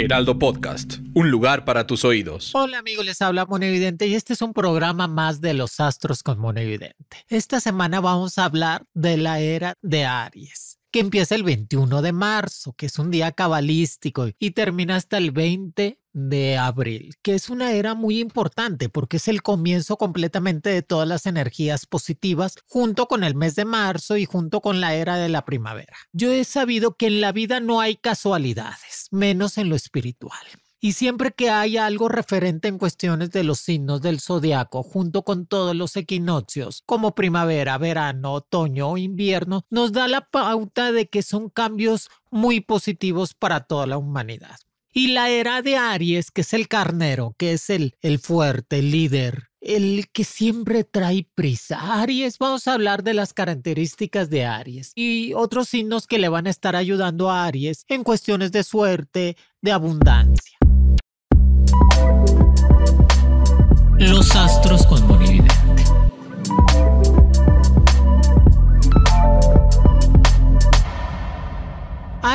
Geraldo Podcast, un lugar para tus oídos. Hola amigos, les habla Monevidente y este es un programa más de los astros con Monevidente. Esta semana vamos a hablar de la era de Aries, que empieza el 21 de marzo, que es un día cabalístico, y termina hasta el 20 de abril, que es una era muy importante porque es el comienzo completamente de todas las energías positivas junto con el mes de marzo y junto con la era de la primavera. Yo he sabido que en la vida no hay casualidades, menos en lo espiritual. Y siempre que hay algo referente en cuestiones de los signos del zodiaco, junto con todos los equinoccios, como primavera, verano, otoño o invierno, nos da la pauta de que son cambios muy positivos para toda la humanidad. Y la era de Aries, que es el carnero, que es el, el fuerte, el líder, el que siempre trae prisa. Aries, vamos a hablar de las características de Aries y otros signos que le van a estar ayudando a Aries en cuestiones de suerte, de abundancia. Los astros con Bolivia.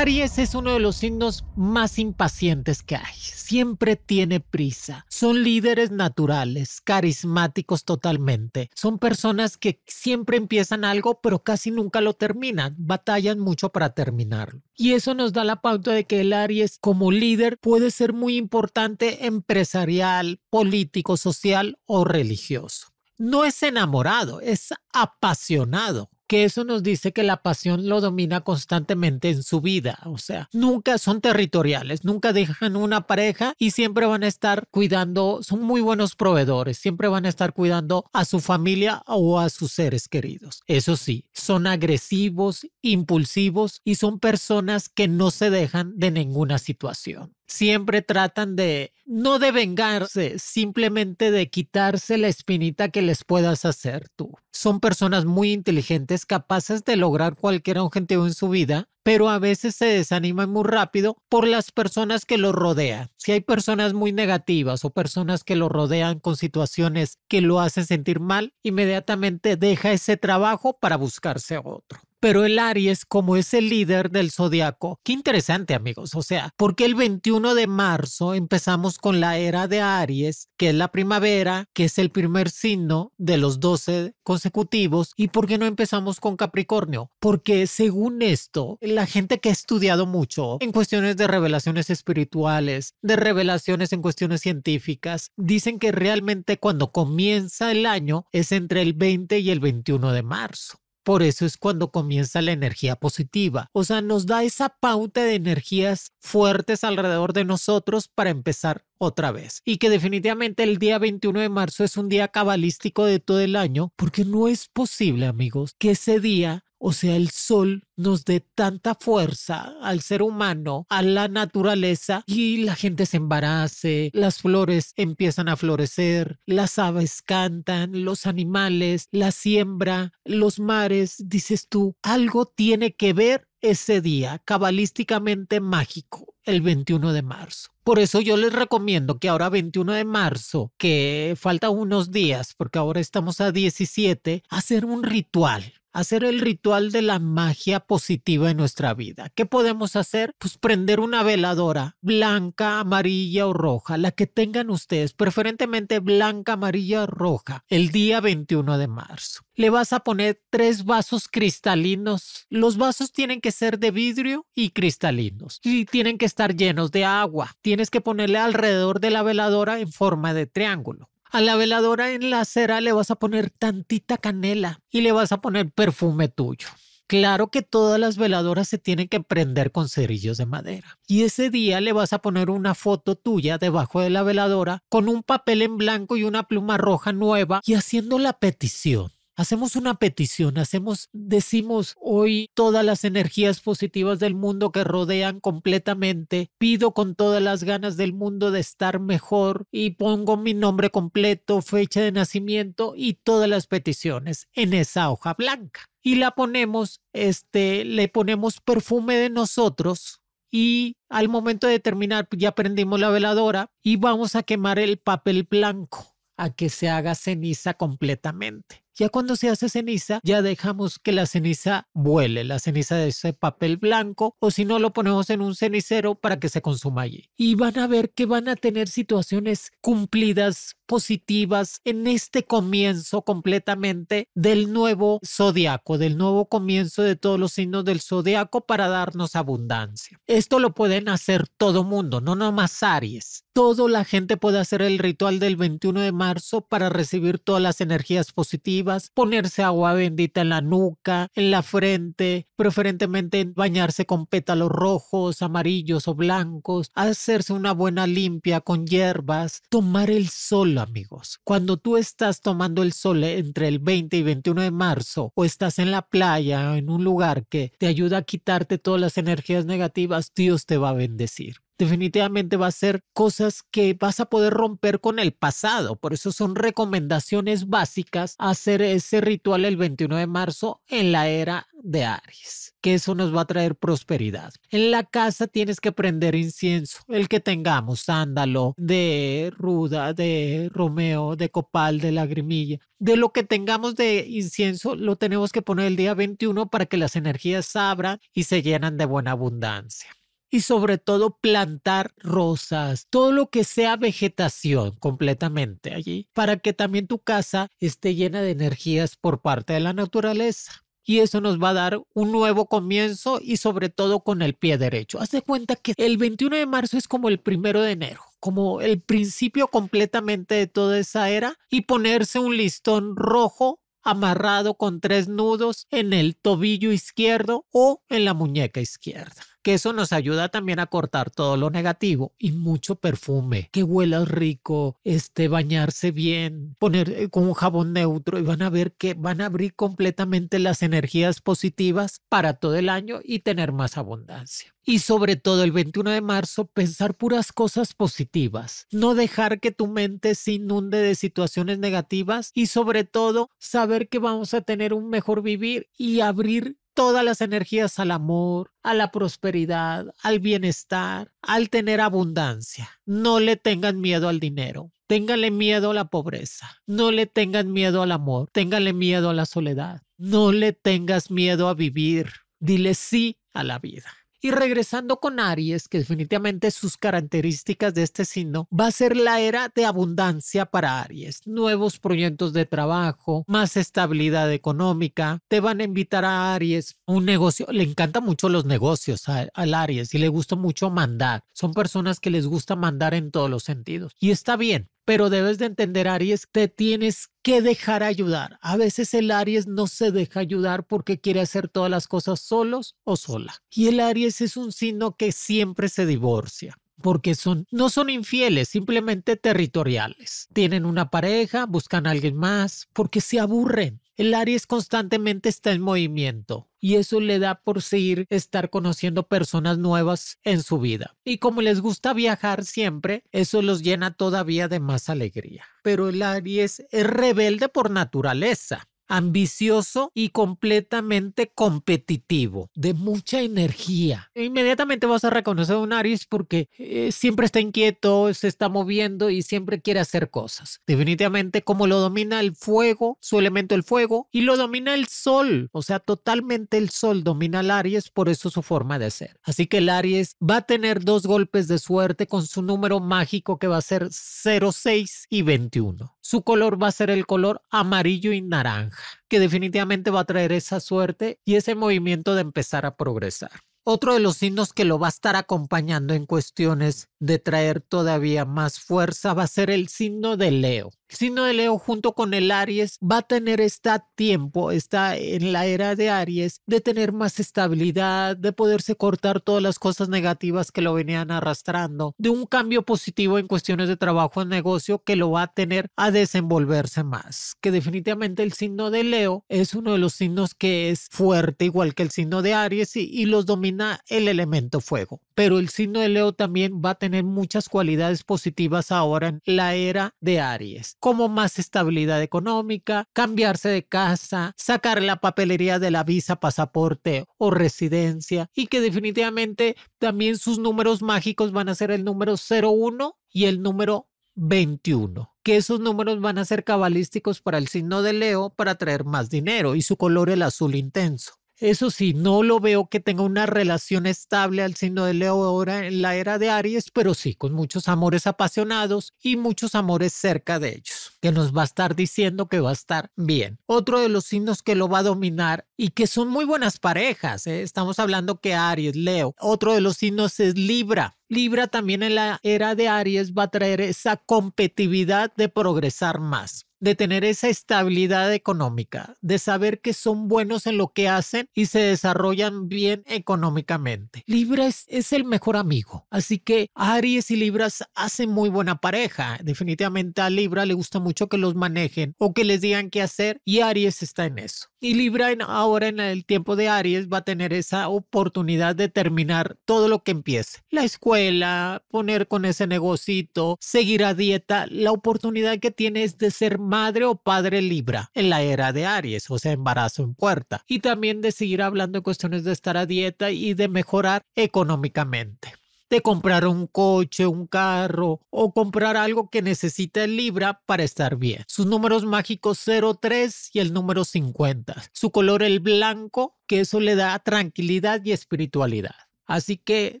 Aries es uno de los signos más impacientes que hay. Siempre tiene prisa. Son líderes naturales, carismáticos totalmente. Son personas que siempre empiezan algo pero casi nunca lo terminan. Batallan mucho para terminarlo. Y eso nos da la pauta de que el Aries como líder puede ser muy importante empresarial, político, social o religioso. No es enamorado, es apasionado que eso nos dice que la pasión lo domina constantemente en su vida. O sea, nunca son territoriales, nunca dejan una pareja y siempre van a estar cuidando, son muy buenos proveedores, siempre van a estar cuidando a su familia o a sus seres queridos. Eso sí, son agresivos, impulsivos y son personas que no se dejan de ninguna situación siempre tratan de no de vengarse, simplemente de quitarse la espinita que les puedas hacer tú. Son personas muy inteligentes, capaces de lograr cualquier objetivo en su vida, pero a veces se desaniman muy rápido por las personas que los rodean. Si hay personas muy negativas o personas que lo rodean con situaciones que lo hacen sentir mal, inmediatamente deja ese trabajo para buscarse otro pero el Aries como es el líder del zodiaco. Qué interesante, amigos. O sea, porque el 21 de marzo empezamos con la era de Aries, que es la primavera, que es el primer signo de los 12 consecutivos. ¿Y por qué no empezamos con Capricornio? Porque según esto, la gente que ha estudiado mucho en cuestiones de revelaciones espirituales, de revelaciones en cuestiones científicas, dicen que realmente cuando comienza el año es entre el 20 y el 21 de marzo. Por eso es cuando comienza la energía positiva. O sea, nos da esa pauta de energías fuertes alrededor de nosotros para empezar otra vez. Y que definitivamente el día 21 de marzo es un día cabalístico de todo el año, porque no es posible, amigos, que ese día o sea, el sol nos dé tanta fuerza al ser humano, a la naturaleza, y la gente se embarace, las flores empiezan a florecer, las aves cantan, los animales, la siembra, los mares, dices tú, algo tiene que ver ese día cabalísticamente mágico, el 21 de marzo. Por eso yo les recomiendo que ahora 21 de marzo, que falta unos días, porque ahora estamos a 17, hacer un ritual hacer el ritual de la magia positiva en nuestra vida. ¿Qué podemos hacer? Pues prender una veladora blanca, amarilla o roja, la que tengan ustedes, preferentemente blanca, amarilla o roja, el día 21 de marzo. Le vas a poner tres vasos cristalinos. Los vasos tienen que ser de vidrio y cristalinos y tienen que estar llenos de agua. Tienes que ponerle alrededor de la veladora en forma de triángulo. A la veladora en la cera le vas a poner tantita canela y le vas a poner perfume tuyo. Claro que todas las veladoras se tienen que prender con cerillos de madera. Y ese día le vas a poner una foto tuya debajo de la veladora con un papel en blanco y una pluma roja nueva y haciendo la petición hacemos una petición, hacemos, decimos hoy todas las energías positivas del mundo que rodean completamente, pido con todas las ganas del mundo de estar mejor y pongo mi nombre completo, fecha de nacimiento y todas las peticiones en esa hoja blanca. Y la ponemos, este, le ponemos perfume de nosotros y al momento de terminar pues, ya prendimos la veladora y vamos a quemar el papel blanco a que se haga ceniza completamente. Ya cuando se hace ceniza, ya dejamos que la ceniza vuele, la ceniza de ese papel blanco, o si no lo ponemos en un cenicero para que se consuma allí. Y van a ver que van a tener situaciones cumplidas positivas en este comienzo completamente del nuevo zodiaco, del nuevo comienzo de todos los signos del zodiaco para darnos abundancia. Esto lo pueden hacer todo mundo, no nomás Aries. Toda la gente puede hacer el ritual del 21 de marzo para recibir todas las energías positivas, ponerse agua bendita en la nuca, en la frente, preferentemente bañarse con pétalos rojos, amarillos o blancos, hacerse una buena limpia con hierbas, tomar el sol amigos. Cuando tú estás tomando el sol entre el 20 y 21 de marzo o estás en la playa o en un lugar que te ayuda a quitarte todas las energías negativas, Dios te va a bendecir definitivamente va a ser cosas que vas a poder romper con el pasado. Por eso son recomendaciones básicas hacer ese ritual el 21 de marzo en la era de Aries, que eso nos va a traer prosperidad. En la casa tienes que prender incienso, el que tengamos, sándalo, de ruda, de romeo, de copal, de lagrimilla, de lo que tengamos de incienso, lo tenemos que poner el día 21 para que las energías abran y se llenan de buena abundancia y sobre todo plantar rosas, todo lo que sea vegetación completamente allí, para que también tu casa esté llena de energías por parte de la naturaleza. Y eso nos va a dar un nuevo comienzo y sobre todo con el pie derecho. Haz de cuenta que el 21 de marzo es como el primero de enero, como el principio completamente de toda esa era y ponerse un listón rojo amarrado con tres nudos en el tobillo izquierdo o en la muñeca izquierda que eso nos ayuda también a cortar todo lo negativo y mucho perfume, que huelas rico, este, bañarse bien, poner eh, con un jabón neutro y van a ver que van a abrir completamente las energías positivas para todo el año y tener más abundancia. Y sobre todo el 21 de marzo, pensar puras cosas positivas, no dejar que tu mente se inunde de situaciones negativas y sobre todo saber que vamos a tener un mejor vivir y abrir todas las energías al amor, a la prosperidad, al bienestar, al tener abundancia. No le tengan miedo al dinero. Ténganle miedo a la pobreza. No le tengan miedo al amor. Ténganle miedo a la soledad. No le tengas miedo a vivir. Dile sí a la vida. Y regresando con Aries, que definitivamente sus características de este signo, va a ser la era de abundancia para Aries. Nuevos proyectos de trabajo, más estabilidad económica, te van a invitar a Aries un negocio. Le encantan mucho los negocios al Aries y le gusta mucho mandar. Son personas que les gusta mandar en todos los sentidos. Y está bien, pero debes de entender, Aries, te tienes que dejar ayudar. A veces el Aries no se deja ayudar porque quiere hacer todas las cosas solos o sola. Y el Aries es un signo que siempre se divorcia porque son, no son infieles, simplemente territoriales. Tienen una pareja, buscan a alguien más, porque se aburren. El Aries constantemente está en movimiento y eso le da por seguir estar conociendo personas nuevas en su vida. Y como les gusta viajar siempre, eso los llena todavía de más alegría. Pero el Aries es rebelde por naturaleza ambicioso y completamente competitivo, de mucha energía. Inmediatamente vas a reconocer a un Aries porque eh, siempre está inquieto, se está moviendo y siempre quiere hacer cosas. Definitivamente como lo domina el fuego, su elemento el fuego, y lo domina el sol, o sea, totalmente el sol domina al Aries, por eso su forma de ser. Así que el Aries va a tener dos golpes de suerte con su número mágico que va a ser 06 y 21. Su color va a ser el color amarillo y naranja que definitivamente va a traer esa suerte y ese movimiento de empezar a progresar. Otro de los signos que lo va a estar acompañando en cuestiones de traer todavía más fuerza va a ser el signo de Leo. El signo de Leo junto con el Aries va a tener este tiempo, está en la era de Aries, de tener más estabilidad, de poderse cortar todas las cosas negativas que lo venían arrastrando, de un cambio positivo en cuestiones de trabajo en negocio que lo va a tener a desenvolverse más. Que definitivamente el signo de Leo es uno de los signos que es fuerte, igual que el signo de Aries, y, y los domina el elemento fuego. Pero el signo de Leo también va a tener muchas cualidades positivas ahora en la era de Aries, como más estabilidad económica, cambiarse de casa, sacar la papelería de la visa, pasaporte o residencia y que definitivamente también sus números mágicos van a ser el número 01 y el número 21 que esos números van a ser cabalísticos para el signo de Leo para traer más dinero y su color el azul intenso. Eso sí, no lo veo que tenga una relación estable al signo de Leo ahora en la era de Aries, pero sí, con muchos amores apasionados y muchos amores cerca de ellos, que nos va a estar diciendo que va a estar bien. Otro de los signos que lo va a dominar y que son muy buenas parejas. ¿eh? Estamos hablando que Aries, Leo. Otro de los signos es Libra. Libra también en la era de Aries va a traer esa competitividad de progresar más de tener esa estabilidad económica, de saber que son buenos en lo que hacen y se desarrollan bien económicamente. Libra es, el mejor amigo, así que Aries y Libra hacen muy buena pareja. Definitivamente a Libra le gusta mucho que los manejen o que les digan qué hacer y Aries está en eso. Y Libra en, ahora en el tiempo de Aries va a tener esa oportunidad de terminar todo lo que empiece. La escuela, poner con ese negocito, seguir a dieta. La oportunidad que tiene es de ser madre o padre Libra en la era de Aries, o sea, embarazo en puerta. Y también de seguir hablando de cuestiones de estar a dieta y de mejorar económicamente de comprar un coche, un carro o comprar algo que necesita el Libra para estar bien. Sus números mágicos 03 y el número 50. Su color el blanco, que eso le da tranquilidad y espiritualidad. Así que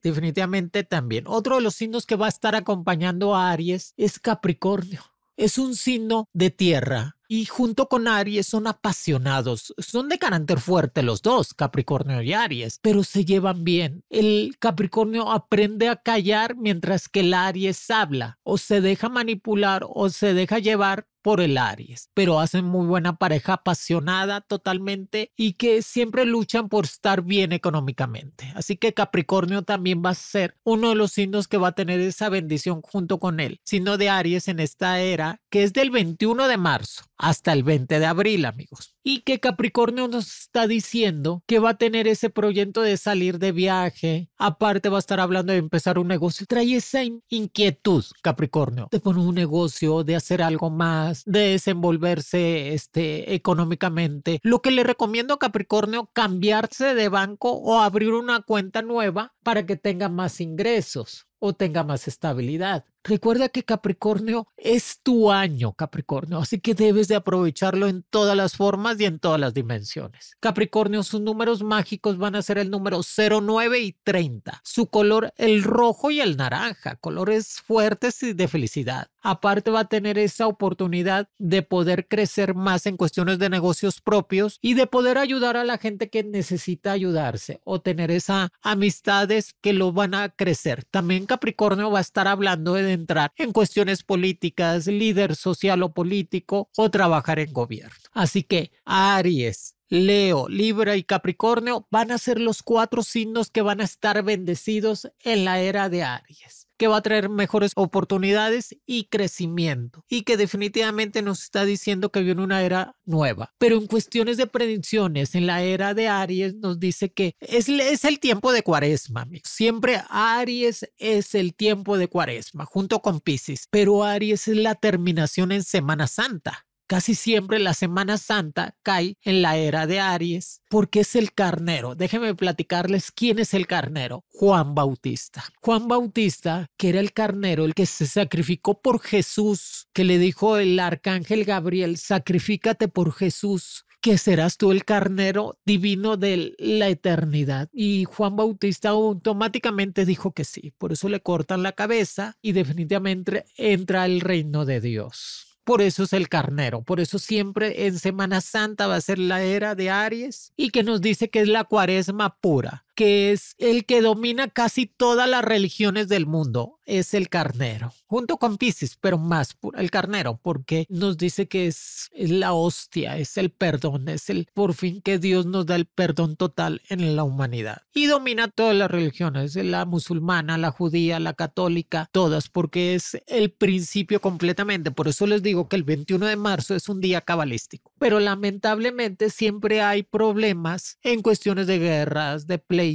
definitivamente también. Otro de los signos que va a estar acompañando a Aries es Capricornio. Es un signo de tierra, y junto con Aries son apasionados. Son de carácter fuerte los dos, Capricornio y Aries, pero se llevan bien. El Capricornio aprende a callar mientras que el Aries habla o se deja manipular o se deja llevar por el Aries, pero hacen muy buena pareja apasionada totalmente y que siempre luchan por estar bien económicamente. Así que Capricornio también va a ser uno de los signos que va a tener esa bendición junto con él, signo de Aries en esta era que es del 21 de marzo hasta el 20 de abril, amigos y que Capricornio nos está diciendo que va a tener ese proyecto de salir de viaje, aparte va a estar hablando de empezar un negocio, trae esa inquietud, Capricornio, de poner un negocio, de hacer algo más, de desenvolverse este, económicamente. Lo que le recomiendo a Capricornio, cambiarse de banco o abrir una cuenta nueva para que tenga más ingresos o tenga más estabilidad. Recuerda que Capricornio es tu año, Capricornio, así que debes de aprovecharlo en todas las formas y en todas las dimensiones. Capricornio, sus números mágicos van a ser el número 09 y 30. Su color el rojo y el naranja, colores fuertes y de felicidad aparte va a tener esa oportunidad de poder crecer más en cuestiones de negocios propios y de poder ayudar a la gente que necesita ayudarse o tener esas amistades que lo van a crecer. También Capricornio va a estar hablando de entrar en cuestiones políticas, líder social o político o trabajar en gobierno. Así que Aries, Leo, Libra y Capricornio van a ser los cuatro signos que van a estar bendecidos en la era de Aries que va a traer mejores oportunidades y crecimiento y que definitivamente nos está diciendo que viene una era nueva. Pero en cuestiones de predicciones, en la era de Aries nos dice que es, es el tiempo de cuaresma. Siempre Aries es el tiempo de cuaresma junto con Pisces, pero Aries es la terminación en Semana Santa. Casi siempre la Semana Santa cae en la era de Aries porque es el carnero. Déjenme platicarles quién es el carnero. Juan Bautista. Juan Bautista, que era el carnero, el que se sacrificó por Jesús, que le dijo el arcángel Gabriel, sacrifícate por Jesús que serás tú el carnero divino de la eternidad. Y Juan Bautista automáticamente dijo que sí, por eso le cortan la cabeza y definitivamente entra al reino de Dios. Por eso es el carnero, por eso siempre en Semana Santa va a ser la era de Aries y que nos dice que es la cuaresma pura que es el que domina casi todas las religiones del mundo, es el carnero, junto con Pisces, pero más por el carnero, porque nos dice que es, la hostia, es el perdón, es el por fin que Dios nos da el perdón total en la humanidad. Y domina todas las religiones, la musulmana, la judía, la católica, todas, porque es el principio completamente. Por eso les digo que el 21 de marzo es un día cabalístico, pero lamentablemente siempre hay problemas en cuestiones de guerras, de play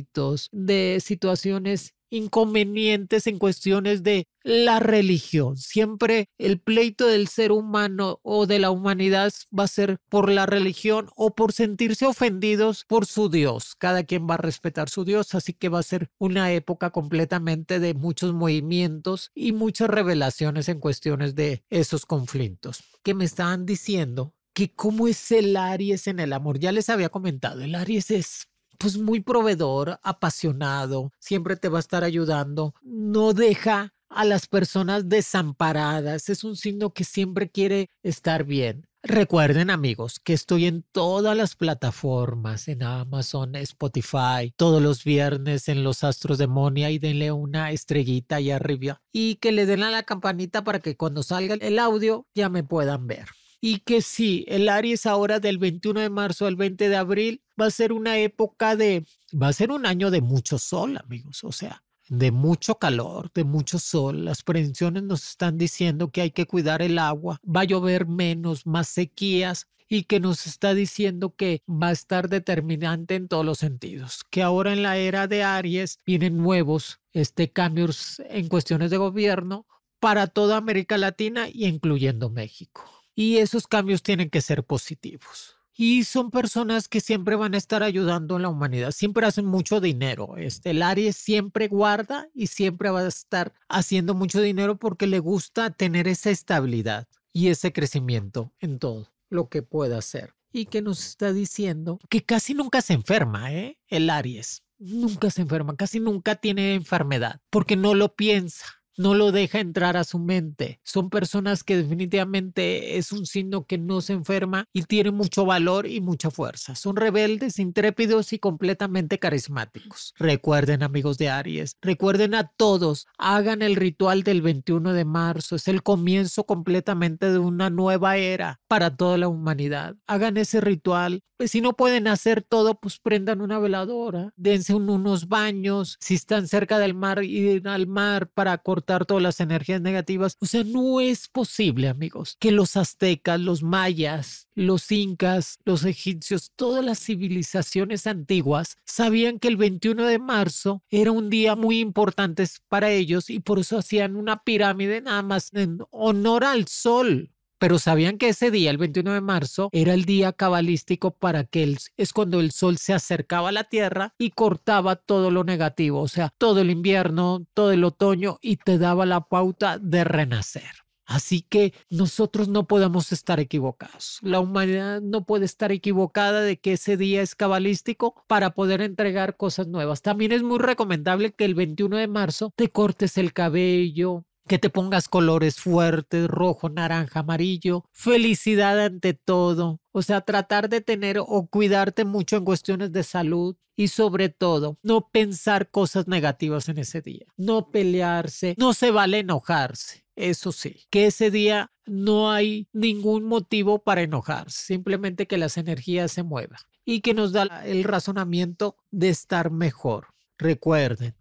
de situaciones inconvenientes en cuestiones de la religión. Siempre el pleito del ser humano o de la humanidad va a ser por la religión o por sentirse ofendidos por su Dios. Cada quien va a respetar su Dios, así que va a ser una época completamente de muchos movimientos y muchas revelaciones en cuestiones de esos conflictos. Que me estaban diciendo que cómo es el Aries en el amor. Ya les había comentado, el Aries es pues muy proveedor, apasionado, siempre te va a estar ayudando, no deja a las personas desamparadas, es un signo que siempre quiere estar bien. Recuerden amigos que estoy en todas las plataformas, en Amazon, Spotify, todos los viernes en Los Astros Demonia y denle una estrellita ahí arriba y que le den a la campanita para que cuando salga el audio ya me puedan ver y que sí, el Aries ahora del 21 de marzo al 20 de abril va a ser una época de, va a ser un año de mucho sol, amigos, o sea, de mucho calor, de mucho sol. Las prevenciones nos están diciendo que hay que cuidar el agua, va a llover menos, más sequías y que nos está diciendo que va a estar determinante en todos los sentidos, que ahora en la era de Aries vienen nuevos este, cambios en cuestiones de gobierno para toda América Latina y incluyendo México y esos cambios tienen que ser positivos. Y son personas que siempre van a estar ayudando a la humanidad, siempre hacen mucho dinero. Este, el Aries siempre guarda y siempre va a estar haciendo mucho dinero porque le gusta tener esa estabilidad y ese crecimiento en todo lo que pueda hacer. Y que nos está diciendo que casi nunca se enferma, ¿eh? El Aries nunca se enferma, casi nunca tiene enfermedad porque no lo piensa no lo deja entrar a su mente. Son personas que definitivamente es un signo que no se enferma y tiene mucho valor y mucha fuerza. Son rebeldes, intrépidos y completamente carismáticos. Recuerden amigos de Aries, recuerden a todos, hagan el ritual del 21 de marzo. Es el comienzo completamente de una nueva era para toda la humanidad. Hagan ese ritual. Pues, si no pueden hacer todo, pues prendan una veladora, dense unos baños, si están cerca del mar, ir al mar para cortar todas las energías negativas. O sea, no es posible, amigos, que los aztecas, los mayas, los incas, los egipcios, todas las civilizaciones antiguas sabían que el 21 de marzo era un día muy importante para ellos y por eso hacían una pirámide nada más en honor al sol. Pero sabían que ese día, el 21 de marzo, era el día cabalístico para que es cuando el sol se acercaba a la tierra y cortaba todo lo negativo, o sea, todo el invierno, todo el otoño y te daba la pauta de renacer. Así que nosotros no podemos estar equivocados. La humanidad no puede estar equivocada de que ese día es cabalístico para poder entregar cosas nuevas. También es muy recomendable que el 21 de marzo te cortes el cabello, que te pongas colores fuertes, rojo, naranja, amarillo, felicidad ante todo, o sea, tratar de tener o cuidarte mucho en cuestiones de salud y sobre todo no pensar cosas negativas en ese día, no pelearse, no se vale enojarse. Eso sí, que ese día no hay ningún motivo para enojarse, simplemente que las energías se muevan y que nos da el razonamiento de estar mejor. Recuerden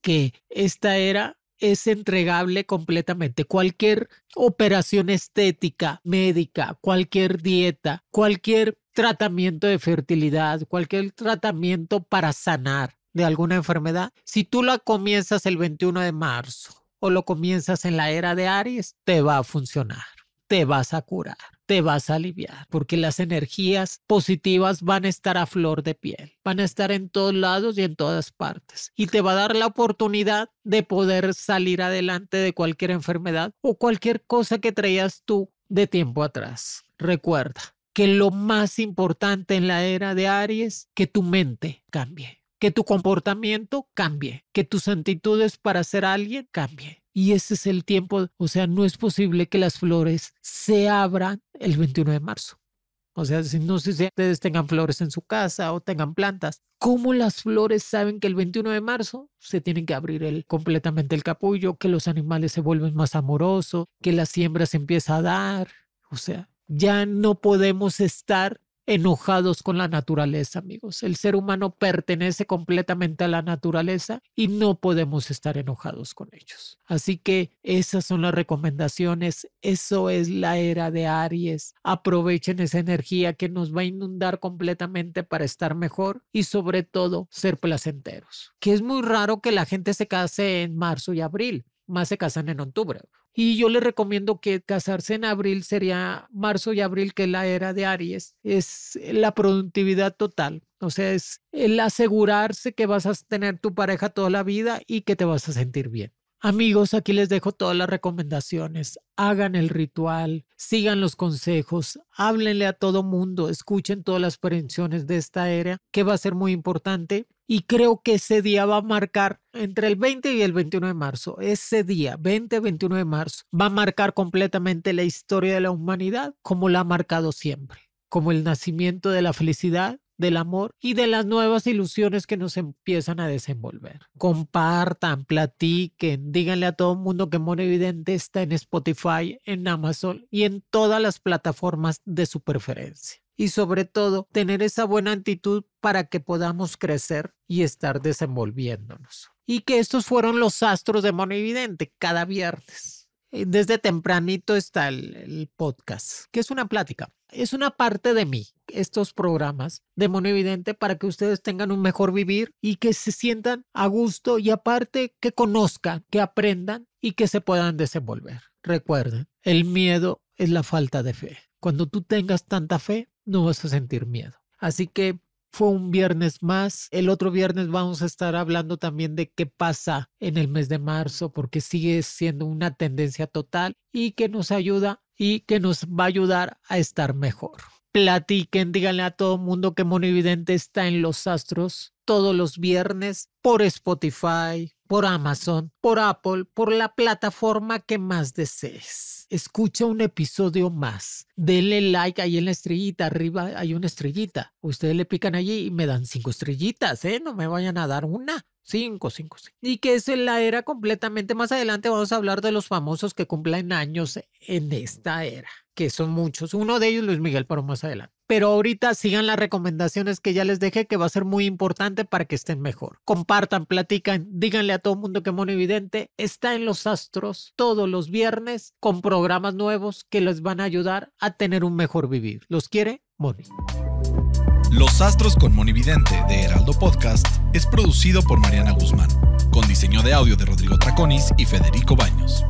que esta era es entregable completamente. Cualquier operación estética, médica, cualquier dieta, cualquier tratamiento de fertilidad, cualquier tratamiento para sanar de alguna enfermedad, si tú la comienzas el 21 de marzo o lo comienzas en la era de Aries, te va a funcionar, te vas a curar te vas a aliviar, porque las energías positivas van a estar a flor de piel, van a estar en todos lados y en todas partes, y te va a dar la oportunidad de poder salir adelante de cualquier enfermedad o cualquier cosa que traías tú de tiempo atrás. Recuerda que lo más importante en la era de Aries, que tu mente cambie, que tu comportamiento cambie, que tus actitudes para ser alguien cambie y ese es el tiempo, o sea, no es posible que las flores se abran el 21 de marzo. O sea, no sé si ustedes tengan flores en su casa o tengan plantas. ¿Cómo las flores saben que el 21 de marzo se tienen que abrir el, completamente el capullo, que los animales se vuelven más amorosos, que la siembra se empieza a dar? O sea, ya no podemos estar enojados con la naturaleza, amigos. El ser humano pertenece completamente a la naturaleza y no podemos estar enojados con ellos. Así que esas son las recomendaciones. Eso es la era de Aries. Aprovechen esa energía que nos va a inundar completamente para estar mejor y sobre todo ser placenteros. Que es muy raro que la gente se case en marzo y abril más se casan en octubre. Y yo le recomiendo que casarse en abril sería marzo y abril, que es la era de Aries. Es eh, la productividad total. O sea, es el asegurarse que vas a tener tu pareja toda la vida y que te vas a sentir bien. Amigos, aquí les dejo todas las recomendaciones. Hagan el ritual, sigan los consejos, háblenle a todo mundo, escuchen todas las prevenciones de esta era, que va a ser muy importante y creo que ese día va a marcar entre el 20 y el 21 de marzo. Ese día, 20-21 de marzo, va a marcar completamente la historia de la humanidad como la ha marcado siempre, como el nacimiento de la felicidad, del amor y de las nuevas ilusiones que nos empiezan a desenvolver. Compartan, platiquen, díganle a todo el mundo que Mono Evidente está en Spotify, en Amazon y en todas las plataformas de su preferencia y sobre todo tener esa buena actitud para que podamos crecer y estar desenvolviéndonos. Y que estos fueron los astros de Mono Evidente cada viernes. Eh, desde tempranito está el, podcast, que es una plática. Es una parte de mí, estos programas de Mono Evidente, para que ustedes tengan un mejor vivir y que se sientan a gusto y aparte que conozcan, que aprendan y que se puedan desenvolver. Recuerden, el miedo es la falta de fe. Cuando tú tengas tanta fe, no vas a sentir miedo. Así que fue un viernes más. El otro viernes vamos a estar hablando también de qué pasa en el mes de marzo, porque sigue siendo una tendencia total y que nos ayuda y que nos va a ayudar a estar mejor. Platiquen, díganle a todo mundo que Monividente está en los astros todos los viernes por Spotify, por Amazon, por Apple, por la plataforma que más desees. Escucha un episodio más. Denle like ahí en la estrellita. Arriba hay una estrellita. Ustedes le pican allí y me dan cinco estrellitas, ¿eh? No me vayan a dar una. Cinco, cinco, cinco. Y que es la era completamente. Más adelante vamos a hablar de los famosos que cumplen años en esta era, que son muchos. Uno de ellos, Luis Miguel, para más adelante pero ahorita sigan las recomendaciones que ya les dejé, que va a ser muy importante para que estén mejor. Compartan, platican, díganle a todo el mundo que Mono Evidente está en los astros todos los viernes con programas nuevos que les van a ayudar a tener un mejor vivir. ¿Los quiere? Moni. Los Astros con Monividente de Heraldo Podcast es producido por Mariana Guzmán, con diseño de audio de Rodrigo Traconis y Federico Baños.